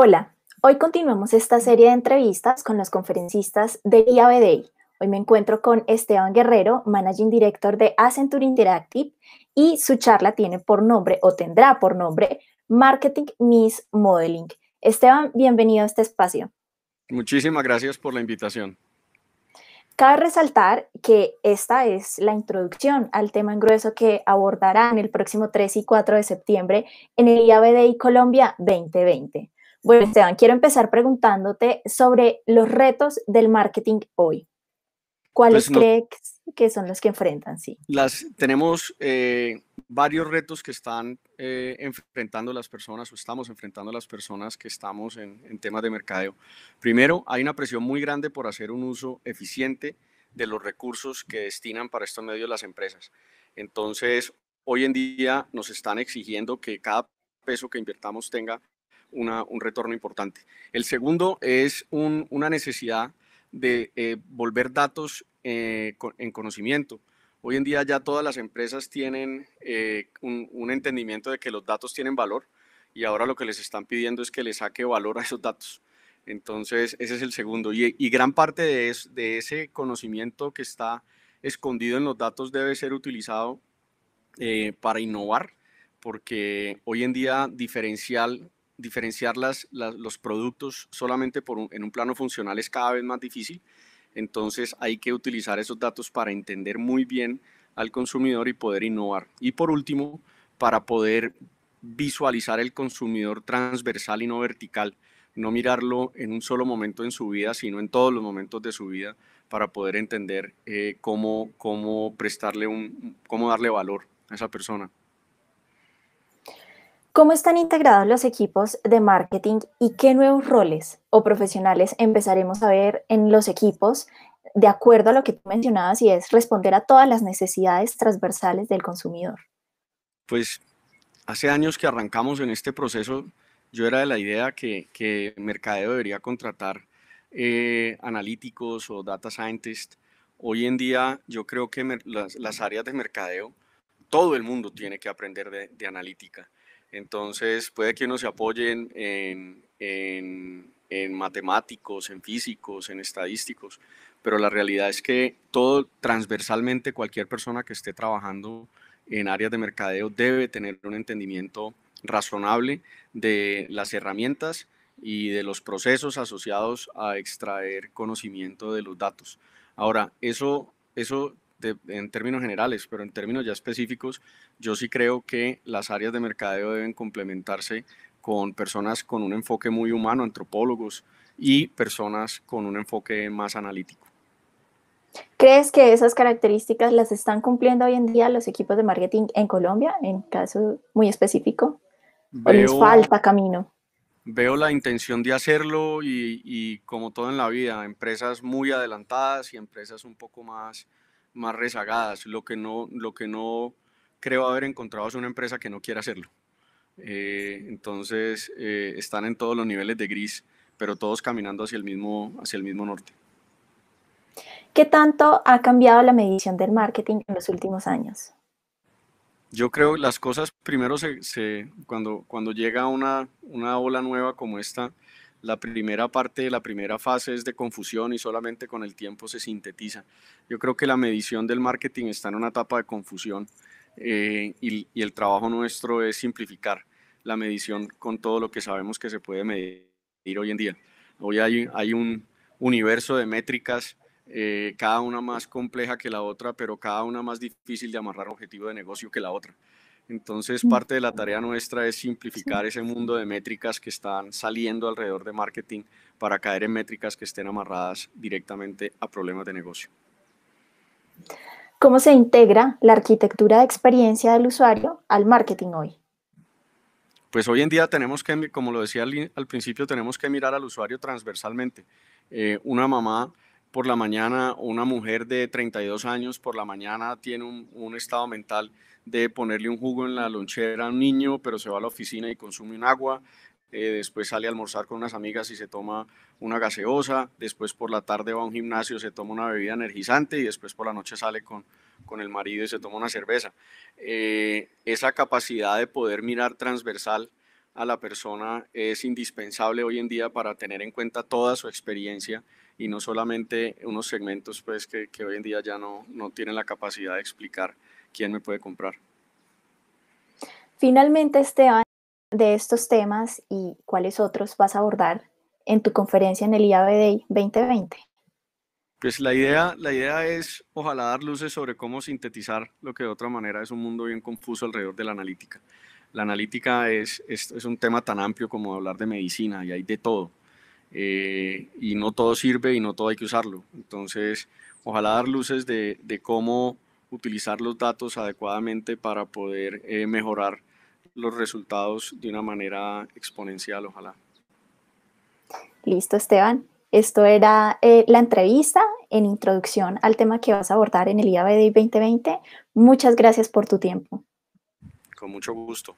Hola, hoy continuamos esta serie de entrevistas con los conferencistas de IABDI. Hoy me encuentro con Esteban Guerrero, Managing Director de Accenture Interactive, y su charla tiene por nombre o tendrá por nombre Marketing Miss Modeling. Esteban, bienvenido a este espacio. Muchísimas gracias por la invitación. Cabe resaltar que esta es la introducción al tema en grueso que abordarán el próximo 3 y 4 de septiembre en el IABDI Colombia 2020. Bueno, Esteban, quiero empezar preguntándote sobre los retos del marketing hoy. ¿Cuáles pues crees que son los que enfrentan? Sí. Las, tenemos eh, varios retos que están eh, enfrentando las personas o estamos enfrentando las personas que estamos en, en temas de mercadeo. Primero, hay una presión muy grande por hacer un uso eficiente de los recursos que destinan para estos medios las empresas. Entonces, hoy en día nos están exigiendo que cada peso que invirtamos tenga un retorno importante. El segundo es una necesidad de eh, volver datos eh, en conocimiento. Hoy en día ya todas las empresas tienen eh, un, entendimiento de que los datos tienen valor y ahora lo que les están pidiendo es que les saque valor a esos datos. Entonces, ese es el segundo. Y, gran parte de, ese conocimiento que está escondido en los datos debe ser utilizado para innovar, porque hoy en día diferencial diferenciar los productos solamente en un plano funcional es cada vez más difícil. Entonces hay que utilizar esos datos para entender muy bien al consumidor y poder innovar. Y por último, para poder visualizar el consumidor transversal y no vertical, no mirarlo en un solo momento en su vida, sino en todos los momentos de su vida, para poder entender eh, cómo, prestarle un, cómo darle valor a esa persona. ¿Cómo están integrados los equipos de marketing y qué nuevos roles o profesionales empezaremos a ver en los equipos de acuerdo a lo que tú mencionabas y es responder a todas las necesidades transversales del consumidor? Pues hace años que arrancamos en este proceso, yo era de la idea que, que Mercadeo debería contratar eh, analíticos o data scientists. Hoy en día yo creo que las, áreas de mercadeo, todo el mundo tiene que aprender de analítica entonces puede que uno se apoye en, en, en matemáticos, en físicos, en estadísticos, pero la realidad es que todo transversalmente cualquier persona que esté trabajando en áreas de mercadeo debe tener un entendimiento razonable de las herramientas y de los procesos asociados a extraer conocimiento de los datos. Ahora, eso, eso en términos generales, pero en términos ya específicos, yo sí creo que las áreas de mercadeo deben complementarse con personas con un enfoque muy humano, antropólogos, y personas con un enfoque más analítico. ¿Crees que esas características las están cumpliendo hoy en día los equipos de marketing en Colombia, en caso muy específico? ¿O les falta camino? Veo la intención de hacerlo y, y, como todo en la vida, empresas muy adelantadas y empresas un poco más, más rezagadas, lo que no, lo que no creo haber encontrado es una empresa que no quiera hacerlo. Eh, entonces, eh, están en todos los niveles de gris, pero todos caminando hacia el mismo, hacia el mismo norte. ¿Qué tanto ha cambiado la medición del marketing en los últimos años? Yo creo que las cosas primero se, se, cuando, cuando llega una, una ola nueva como esta, la primera parte, la primera fase es de confusión y solamente con el tiempo se sintetiza. Yo creo que la medición del marketing está en una etapa de confusión eh, y, el trabajo nuestro es simplificar la medición con todo lo que sabemos que se puede medir hoy en día. Hoy hay, un universo de métricas, eh, cada una más compleja que la otra, pero cada una más difícil de amarrar objetivo de negocio que la otra. Entonces, mm. parte de la tarea nuestra es simplificar ese mundo de métricas que están saliendo alrededor de marketing para caer en métricas que estén amarradas directamente a problemas de negocio. ¿Cómo se integra la arquitectura de experiencia del usuario al marketing hoy? Pues hoy en día tenemos que, como lo decía al, principio, tenemos que mirar al usuario transversalmente. Eh, una mamá por la mañana, una mujer de 32 años por la mañana tiene un, un estado mental de ponerle un jugo en la lonchera a un niño, pero se va a la oficina y consume un agua, eh, después sale a almorzar con unas amigas y se toma una gaseosa, después por la tarde va a un gimnasio, se toma una bebida energizante y después por la noche sale con, el marido y se toma una cerveza. Eh, esa capacidad de poder mirar transversal a la persona es indispensable hoy en día para tener en cuenta toda su experiencia y no solamente unos segmentos pues, que, hoy en día ya no tienen la capacidad de explicar quién me puede comprar. Finalmente, Esteban, de estos temas y cuáles otros vas a abordar en tu conferencia en el IAB Day 2020. Pues la idea, la idea es ojalá dar luces sobre cómo sintetizar lo que de otra manera es un mundo bien confuso alrededor de la analítica. La analítica es, es, es un tema tan amplio como hablar de medicina y hay de todo. Eh, y no todo sirve y no todo hay que usarlo. Entonces, ojalá dar luces de, de cómo utilizar los datos adecuadamente para poder eh, mejorar los resultados de una manera exponencial, ojalá. Listo, Esteban. Esto era eh, la entrevista en introducción al tema que vas a abordar en el IABD 2020. Muchas gracias por tu tiempo. Con mucho gusto.